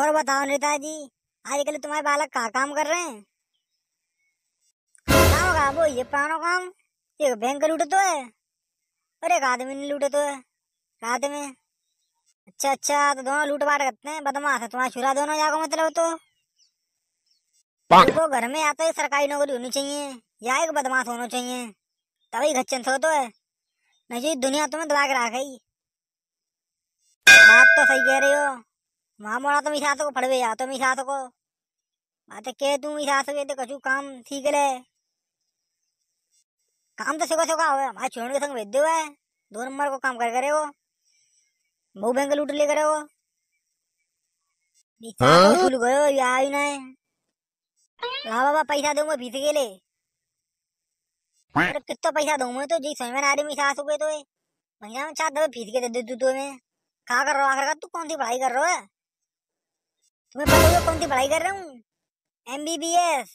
और बताओ नेता जी आजकल तुम्हारे बालक का काम कर रहे हैं काम वो ये पुराना काम एक बैंक लूट तो है और एक आदमी ने लूटे तो है रात में अच्छा अच्छा तो दोनों लूट बाट करते हैं बदमाश है तुम्हारा छुरा दोनों जाको मतलब तो देखो घर में आता है सरकारी नौकरी होनी चाहिए या एक बदमाश होना चाहिए तभी घच्चन सो तो है नहीं तो दुनिया तुम्हें दबा के रखी बात तो सही कह रही हो ಮಾಮೂಲಾತ ಈ ಸಾಸಕು ಪಡವೆ ಆತಮ ಈ ಸಾಸಕು ಮತ್ತೆ ಕೇ ತು ಈ ಸಾಸು ಎದೆ ಕಚು तो, तो, तो, तो कछु काम ले काम तो सिखो सिखा हुआ हमारे छोड़ के संग भेज है दो नंबर को काम कर करे वो बहु बैंक लूट ले करे वो हाँ? भूल गयो या ही नहीं ला बाबा पैसा दूंगा भीत के ले अरे मतलब कितना पैसा दूंगा तो जी समय में आ रही मेरी सास हो गई तो महीना में चार दफे फीस के दे दू तू तो मैं कहा कर रहा आखिरकार तू कौन सी पढ़ाई कर रहा है तुम्हें पता है कौन सी पढ़ाई कर रहा हूँ एम बी बी एस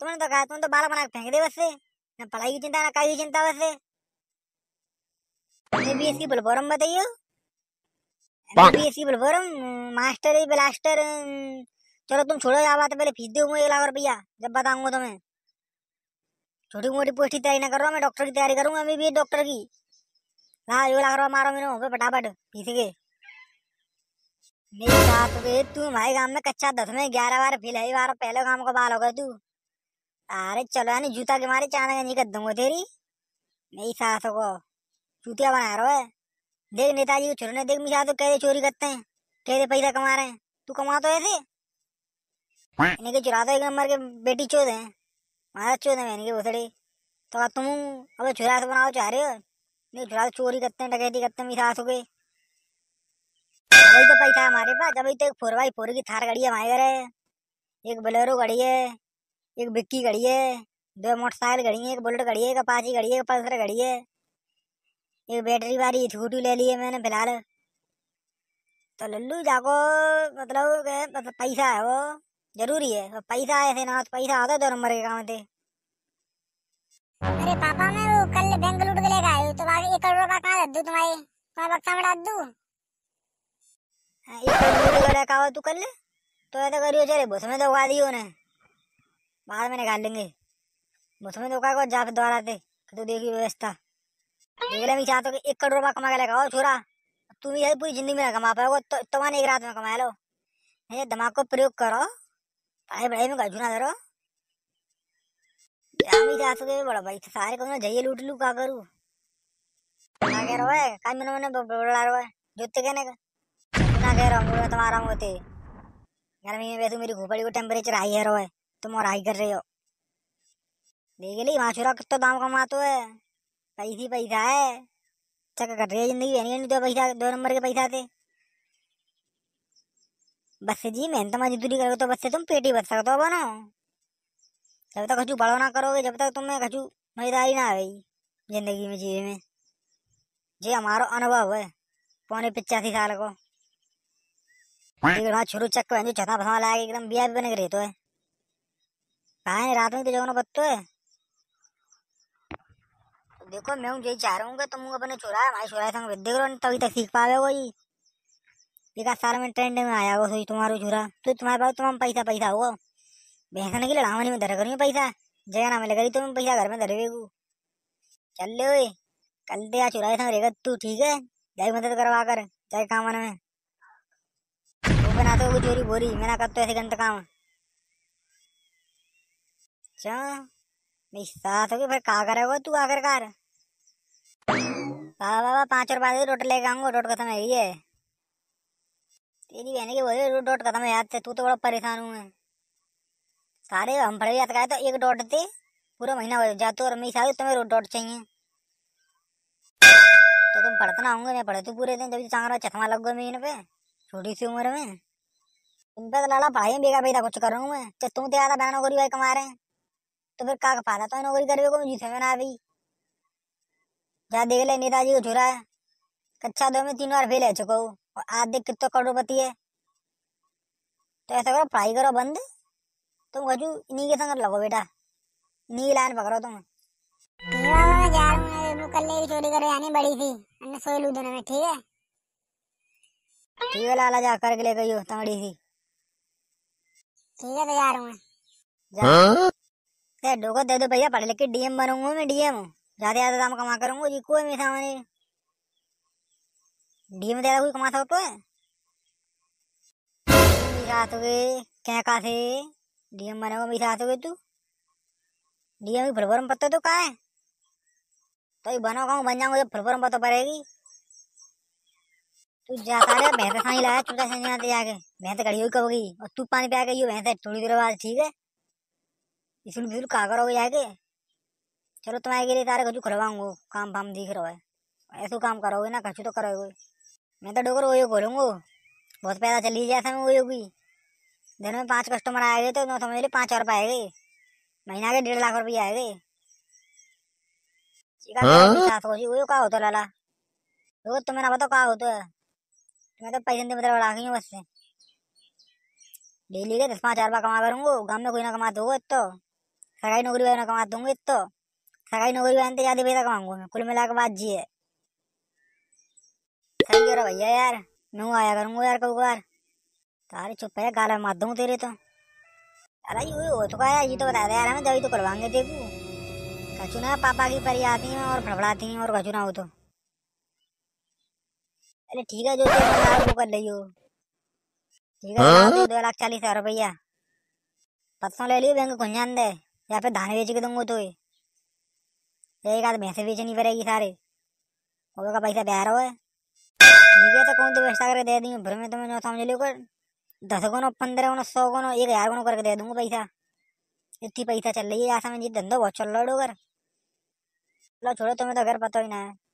तुमने तो कहा तुम तो बाल बना फेंक दे बस से ना पढ़ाई की चिंता ना काई की चिंता बस से एम बी एस की फुल फॉर्म बताइए एम बी एस की फुल फॉर्म मास्टर ब्लास्टर चलो तुम छोड़ो जा बात पहले फीस दूंगा एक लाख रुपया जब बताऊंगा तुम्हें छोटी मोटी पोस्ट की तैयारी ना कर रहा मैं डॉक्टर की तैयारी करूंगा M B B S doctor की ला एक लाख रुपया मारो मेरे फटाफट फीस के तो तू भाई गांव में कच्चा दस में ग्यारह बार फिर है बार पहले गांव का बाल होगा तू अरे चलो यानी जूता के मारे चाने का नहीं कर दूंगा तेरी नहीं सास को चूतिया बना रहा है देख नेताजी को छोड़ने देख मिशा तो कैसे चोरी करते हैं कैसे पैसा कमा रहे हैं तू कमा तो ऐसे इनके चुरा तो एक नंबर के बेटी चोद है महाराज चोद है इनके भोसड़े तो तुम अब छुरा से बनाओ चाह रहे हो नहीं छुरा चुरा चोरी करते हैं डकैती करते हैं मिसास हो गए वही तो पैसा हमारे पास अभी तो एक फोर बाई फोर की थार गाड़ी हमारे घर है एक बोलेरो गाड़ी है एक बिक्की गाड़ी है दो मोटरसाइकिल गाड़ी है एक बुलेट गाड़ी है एक अपाची गाड़ी है एक पल्सर गाड़ी है एक बैटरी वाली स्कूटी ले ली है मैंने फिलहाल तो लल्लू जाको मतलब, मतलब पैसा है वो जरूरी है पैसा ऐसे ना तो पैसा आता दो नंबर के काम थे अरे पापा मैं वो कल बैंक लूट के लिए गया तो बाकी एक करोड़ का कहाँ दे दूँ तुम्हारे तुम्हारे बक्सा में डाल दूँ कहा तू कर ले तो ऐसा तो करियो चले भूस में धोखा तो बाद में निकाल लेंगे भूस में धोखा तो को जाप द्वारा थे तू देखी व्यवस्था चाहते कि एक करोड़ रुपया कमा के छोरा तू भी पूरी जिंदगी में ना कमा पाओ तो तुम्हारे एक रात में कमा लो दिमाग को प्रयोग करो पढ़ाई पढ़ाई में गजू ना भी बड़ा भाई सारे जाइए लूट लू का करूँ क्या कह रहा है मैंने बड़ा रहा है जूते कहने का कितना कह रहा हूँ तुम्हारा होते गर्मी में वैसे मेरी खोपड़ी को टेम्परेचर हाई है रो है तुम और हाई कर रहे हो देखे ली माछूरा कितना तो दाम कमाते है पैसी पैसा है चक्कर अच्छा, कर रही है जिंदगी है नहीं दो तो पैसा दो नंबर के पैसा थे बस जी मेहनत मजदूरी करोगे तो बस से तुम पेट ही बच सकते हो बनो जब तक कचू बड़ो ना करोगे जब तक तुम्हें कचू मजेदारी ना आई जिंदगी में जीवे में जी हमारा अनुभव है पौने पचासी साल को एकदम बिया बन तो है कहा रात में तो बत्तो है देखो मैं चाह रहा कि तुम अपने चुराया भाई संग तभी तो तक सीख पावे वो ही एक साल में ट्रेंड में आया वो तो तुम्हारे पास पैसा पैसा लड़ावनी में धर पैसा जगह ना मिले तुम पैसा घर में चल ले कल दे चुराया संग रहेगा तू ठीक है जाए मदद करवा कर जाए काम में बनाते हो जोरी बोरी मेरा कब तो ऐसे गंद काम अच्छा मैं साथ हो फिर कहा करेगा तू आखिरकार बाबा बाबा पाँच और पाँच रोट लेके आऊंगा रोट खत्म है ये तेरी बहन की बोले डोट खत्म है याद से तू तो बड़ा परेशान हूँ मैं सारे हम फड़े याद कराए तो एक डोट थे पूरा महीना हो जाते तो और मैं सारे तुम्हें डोट चाहिए तो तुम पढ़ते ना होंगे मैं पढ़े तो पूरे दिन जब चांगरा चश्मा लग गए मैं पे छोटी सी उम्र में तुम तो लाला पढ़ाई में बेकार बेटा कुछ कर रहा हूँ मैं तो तुम तेरा तो बहन नौकरी भाई कमा रहे हैं तो फिर का फायदा तो नौकरी करवे को जी समझ ना भाई जहाँ देख ले नेताजी को छुरा है कक्षा दो में तीन बार फेल है चुको और आज देख कितो करोड़पति है तो ऐसा करो पढ़ाई करो बंद तुम कचू इन्हीं के संग लगो बेटा इन्हीं लाइन पकड़ो तुम कल की चोरी करो यानी बड़ी थी अन्य सोई लू दोनों ठीक है ठीक है लाला जा के ले गई तंगड़ी थी ठीक है तो हूँ हाँ? भैया पढ़ लिख के डीएम बनूंगा मैं डीएम ज्यादा ज्यादा दाम कमा करूंगा जी कोई मेरे सामने डीएम ज्यादा कोई कमा सकते क्या से डीएम बनोगे मेरे साथ तू डीएम की फुल तो कहा है तो ये बनोगा बन जाऊंगा जब फुल फॉर्म पड़ेगी तू जा सारे भैंस सानी लाया चुटा से जाते जाके भैंस खड़ी तो हुई कब गई और तू पानी पिया गई भैंस तो थोड़ी देर बाद ठीक है इसलिए बिल्कुल का करोगे जाके चलो तुम्हारे के लिए तारे कछू खुलवाऊंगो काम फाम दिख रहा है ऐसे काम करोगे ना कछू तो करोगे मैं तो डोकर ओयो खोलूंगो बहुत पैसा चली जाए समय ओयो की दिन में पाँच कस्टमर आए गए तो मैं समझ लो पाँच और पाए गए महीना के डेढ़ लाख रुपये आए गए का होता लाला तो मेरा बताओ का होता है मैं तो पैसे दे मतलब बढ़ा गई हूँ से डेली के दस पाँच चार रुपये कमा करूँगा गाँव में कोई ना कमा दूंगा तो सरकारी नौकरी वाले ना कमा दूंगा तो सरकारी नौकरी वाले तो ज़्यादा पैसा कमाऊंगा मैं कुल मिला के बात जी है भैया यार मैं आया करूँगा यार कभी बार तारे चुप है गाला मार दूँ तेरे तो अरे ये हो तो यार ये तो बता दे यार हमें दवाई तो करवाएंगे देखू कचुना पापा की परी आती हैं और फड़फड़ाती हैं और कचुना हो तो अरे ठीक है जो वो कर लियो ठीक है हाँ? दो लाख चालीस हजार रुपया परसों ले लियो बैंक जान दे या फिर धान बेच के दूंगा तो एक आध भैंसे बेचनी पड़ेगी सारे वो का पैसा बह रहा है ठीक है तो कौन तो व्यवस्था करके दे दी भर में तुम्हें जो समझ लियो कर दस गुनो पंद्रह गुनो सौ गुनो एक हजार गुनो करके दे दूंगा पैसा इतनी पैसा चल रही है यहाँ समझिए धंधा बहुत चल रहा है डोगर लो छोड़ो तुम्हें तो घर पता ही ना है